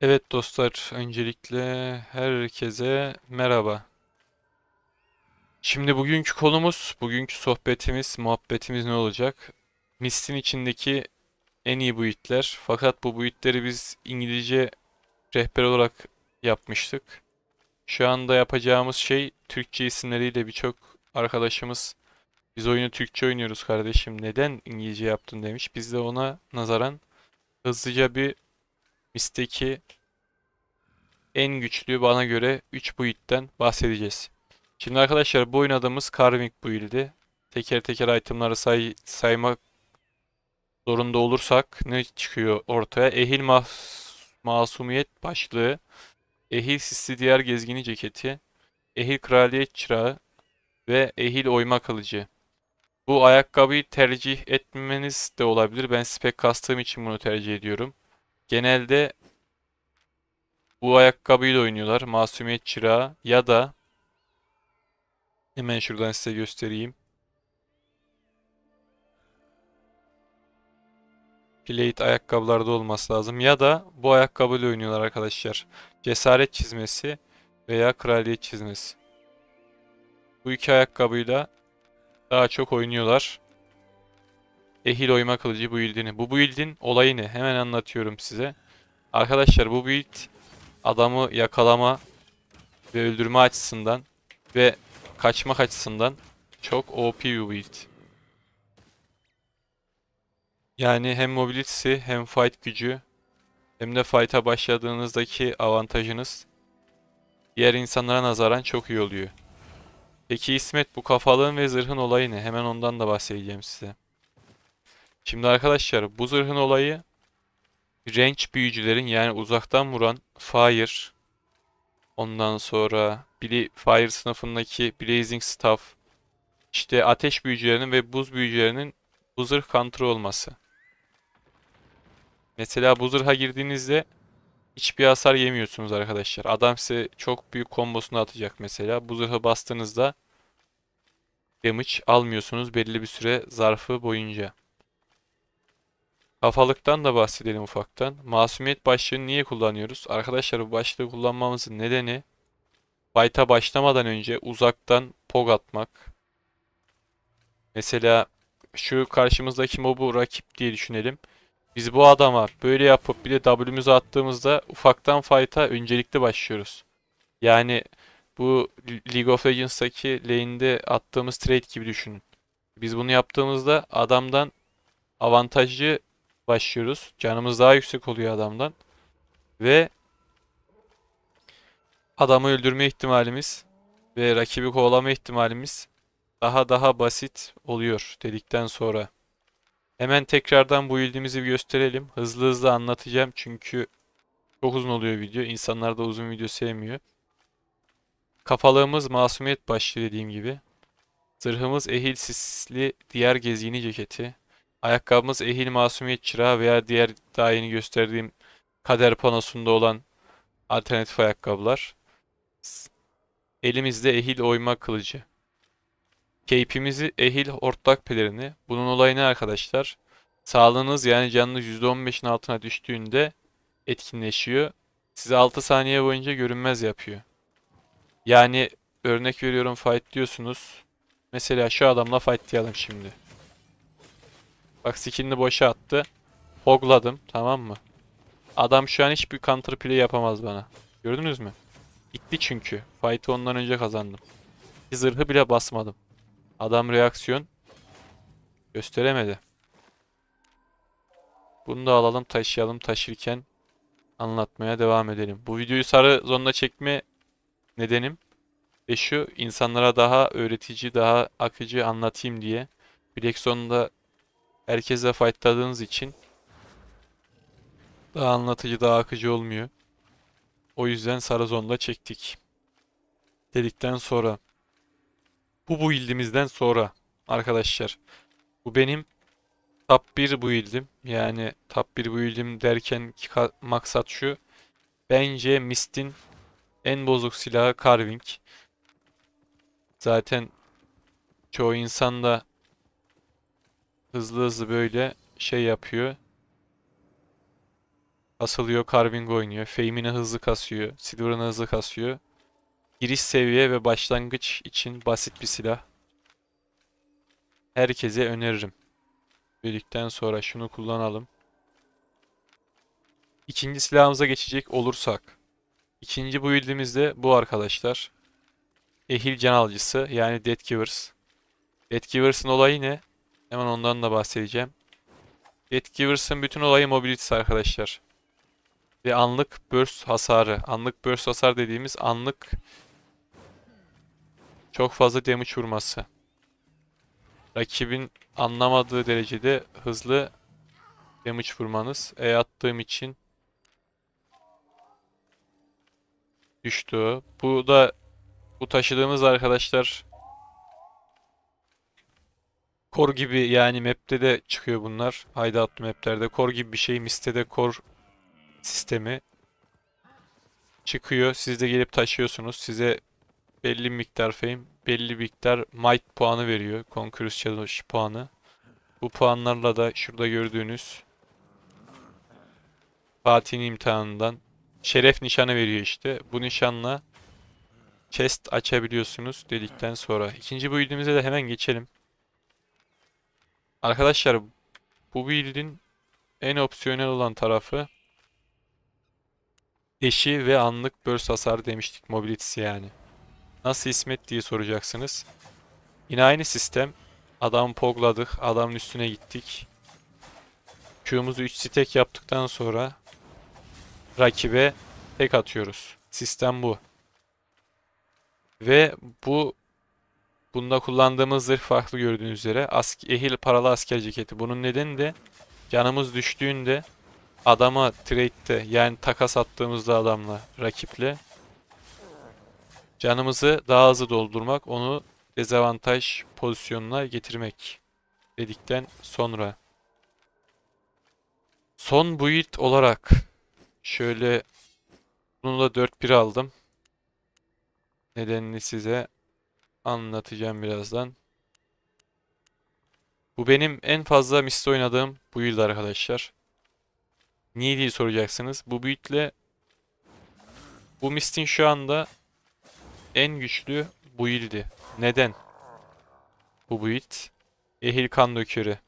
Evet dostlar, öncelikle herkese merhaba. Şimdi bugünkü konumuz, bugünkü sohbetimiz, muhabbetimiz ne olacak? Mist'in içindeki en iyi buitler. Fakat bu buitleri biz İngilizce rehber olarak yapmıştık. Şu anda yapacağımız şey Türkçe isimleriyle birçok arkadaşımız biz oyunu Türkçe oynuyoruz kardeşim neden İngilizce yaptın demiş. Biz de ona nazaran hızlıca bir MIS'teki en güçlü bana göre 3 build'den bahsedeceğiz. Şimdi arkadaşlar bu oynadığımız Carving build'i. Teker teker itemları say saymak zorunda olursak ne çıkıyor ortaya? Ehil mas masumiyet başlığı, ehil sisli diğer gezgini ceketi, ehil kraliyet çırağı ve ehil oyma kalıcı. Bu ayakkabıyı tercih etmeniz de olabilir. Ben spek kastığım için bunu tercih ediyorum genelde bu ayakkabıyla oynuyorlar. Masumiyet çırağı ya da hemen şuradan size göstereyim. Plate ayakkabılarda olması lazım. Ya da bu ayakkabıyla oynuyorlar arkadaşlar. Cesaret çizmesi veya kraliyet çizmesi. Bu iki ayakkabıyla daha çok oynuyorlar. Ehil oyma kılıcı build'ini. Bu build'in olayı ne? Hemen anlatıyorum size. Arkadaşlar bu build adamı yakalama ve öldürme açısından ve kaçmak açısından çok OP bir build. Yani hem mobility hem fight gücü hem de fight'a başladığınızdaki avantajınız diğer insanlara nazaran çok iyi oluyor. Peki İsmet bu kafalığın ve zırhın olayı ne? Hemen ondan da bahsedeceğim size. Şimdi arkadaşlar bu zırhın olayı range büyücülerin yani uzaktan vuran fire ondan sonra fire sınıfındaki blazing staff işte ateş büyücülerinin ve buz büyücülerinin bu zırh counter olması. Mesela bu zırha girdiğinizde hiçbir hasar yemiyorsunuz arkadaşlar. Adam size çok büyük kombosunu atacak mesela. Bu zırhı bastığınızda damage almıyorsunuz belli bir süre zarfı boyunca. Hafalıktan da bahsedelim ufaktan. Masumiyet başlığını niye kullanıyoruz? Arkadaşlar bu başlığı kullanmamızın nedeni fighta başlamadan önce uzaktan pog atmak. Mesela şu karşımızdaki mobu rakip diye düşünelim. Biz bu adama böyle yapıp bir de W'mizi attığımızda ufaktan fight'a öncelikli başlıyoruz. Yani bu League of Legends'taki lane'de attığımız trade gibi düşünün. Biz bunu yaptığımızda adamdan avantajlı başlıyoruz. Canımız daha yüksek oluyor adamdan. Ve adamı öldürme ihtimalimiz ve rakibi kovalama ihtimalimiz daha daha basit oluyor dedikten sonra. Hemen tekrardan bu bildiğimizi bir gösterelim. Hızlı hızlı anlatacağım çünkü çok uzun oluyor video. İnsanlar da uzun video sevmiyor. Kafalığımız masumiyet başlı dediğim gibi. Zırhımız ehil sisli diğer gezgini ceketi. Ayakkabımız ehil masumiyet çırağı veya diğer daha yeni gösterdiğim kader panosunda olan alternatif ayakkabılar. Elimizde ehil oyma kılıcı. Keyfimizi ehil hortlak pelerini. Bunun olayı ne arkadaşlar? Sağlığınız yani canınız %15'in altına düştüğünde etkinleşiyor. Size 6 saniye boyunca görünmez yapıyor. Yani örnek veriyorum fight diyorsunuz. Mesela şu adamla fight diyelim şimdi. Bak skillini boşa attı. fogladım tamam mı? Adam şu an hiçbir counter play yapamaz bana. Gördünüz mü? Gitti çünkü. Fight'ı ondan önce kazandım. Bir zırhı bile basmadım. Adam reaksiyon gösteremedi. Bunu da alalım taşıyalım taşırken anlatmaya devam edelim. Bu videoyu sarı zonda çekme nedenim de şu insanlara daha öğretici daha akıcı anlatayım diye. Black Zone'da herkesle fightladığınız için daha anlatıcı, daha akıcı olmuyor. O yüzden Sarazonda çektik. Dedikten sonra bu bu ildimizden sonra arkadaşlar bu benim top 1 bu ildim. Yani top 1 bu ildim derken maksat şu. Bence Mist'in en bozuk silahı Carving. Zaten çoğu insan da Hızlı hızlı böyle şey yapıyor. asılıyor carving oynuyor. Fame'ini hızlı kasıyor. Silver'ını hızlı kasıyor. Giriş seviye ve başlangıç için basit bir silah. Herkese öneririm. Dedikten sonra şunu kullanalım. İkinci silahımıza geçecek olursak. İkinci build'imiz bu arkadaşlar. Ehil can alıcısı yani dead Givers. Dead Givers'ın olayı ne? Hemen ondan da bahsedeceğim. Gatekeepers'ın bütün olayı mobilitesi arkadaşlar. Ve anlık burst hasarı. Anlık burst hasar dediğimiz anlık çok fazla damage vurması. Rakibin anlamadığı derecede hızlı damage vurmanız. E attığım için düştü. Bu da bu taşıdığımız arkadaşlar Kor gibi yani map'te de çıkıyor bunlar. Hideout'lu map'lerde kor gibi bir şey. Mistede kor sistemi çıkıyor. Siz de gelip taşıyorsunuz. Size belli miktar fame, belli miktar might puanı veriyor. Conqueror's Challenge puanı. Bu puanlarla da şurada gördüğünüz Fatih'in imtihanından şeref nişanı veriyor işte. Bu nişanla chest açabiliyorsunuz dedikten sonra. İkinci build'imize de hemen geçelim. Arkadaşlar bu build'in en opsiyonel olan tarafı eşi ve anlık burst hasar demiştik mobilitesi yani. Nasıl ismet diye soracaksınız. Yine aynı sistem. Adam pogladık. Adamın üstüne gittik. Q'muzu 3 stack yaptıktan sonra rakibe tek atıyoruz. Sistem bu. Ve bu Bunda kullandığımız zırh farklı gördüğünüz üzere. As ehil paralı asker ceketi. Bunun nedeni de canımız düştüğünde adama trade'de yani takas attığımızda adamla, rakiple canımızı daha hızlı doldurmak, onu dezavantaj pozisyonuna getirmek dedikten sonra. Son build olarak şöyle bunu da 4-1 aldım. Nedenini size anlatacağım birazdan. Bu benim en fazla mist oynadığım bu build arkadaşlar. Niye diye soracaksınız. Bu build'le bu mistin şu anda en güçlü build'i. Neden? Bu build. Ehil kan dökeri.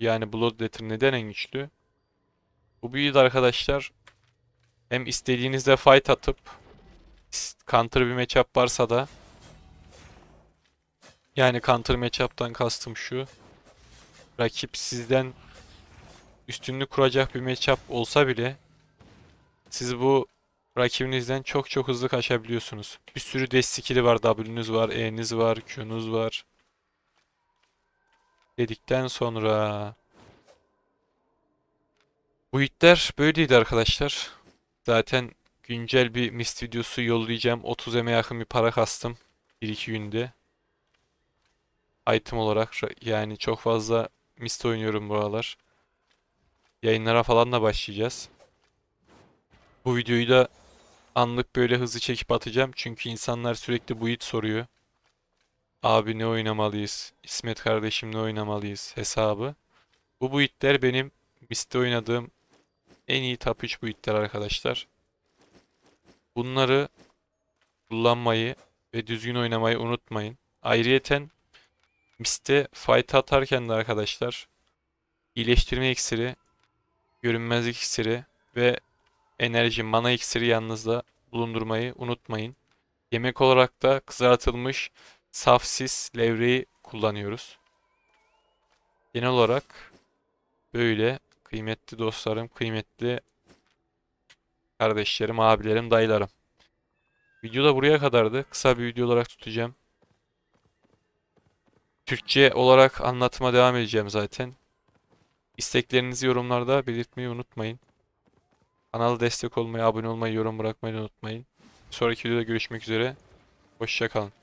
Yani Bloodletter neden en güçlü? Bu build arkadaşlar hem istediğinizde fight atıp counter bir matchup varsa da yani counter matchup'tan kastım şu. Rakip sizden üstünlük kuracak bir matchup olsa bile siz bu rakibinizden çok çok hızlı kaçabiliyorsunuz. Bir sürü destekili var. W'nüz var, E'niz var, Q'nuz var. Dedikten sonra bu itler böyleydi arkadaşlar. Zaten güncel bir mist videosu yollayacağım. 30 eme yakın bir para kastım. 1-2 günde item olarak yani çok fazla mist oynuyorum buralar. Yayınlara falan da başlayacağız. Bu videoyu da anlık böyle hızlı çekip atacağım. Çünkü insanlar sürekli bu it soruyor. Abi ne oynamalıyız? İsmet kardeşim ne oynamalıyız? Hesabı. Bu bu itler benim miste oynadığım en iyi top 3 bu itler arkadaşlar. Bunları kullanmayı ve düzgün oynamayı unutmayın. Ayrıyeten Mist'e fight atarken de arkadaşlar iyileştirme iksiri, görünmezlik iksiri ve enerji mana iksiri yanınızda bulundurmayı unutmayın. Yemek olarak da kızartılmış safsis levreyi kullanıyoruz. Genel olarak böyle kıymetli dostlarım, kıymetli kardeşlerim, abilerim, dayılarım. Video da buraya kadardı. Kısa bir video olarak tutacağım. Türkçe olarak anlatma devam edeceğim zaten. İsteklerinizi yorumlarda belirtmeyi unutmayın. Kanala destek olmayı, abone olmayı, yorum bırakmayı unutmayın. Sonraki videoda görüşmek üzere. Hoşçakalın.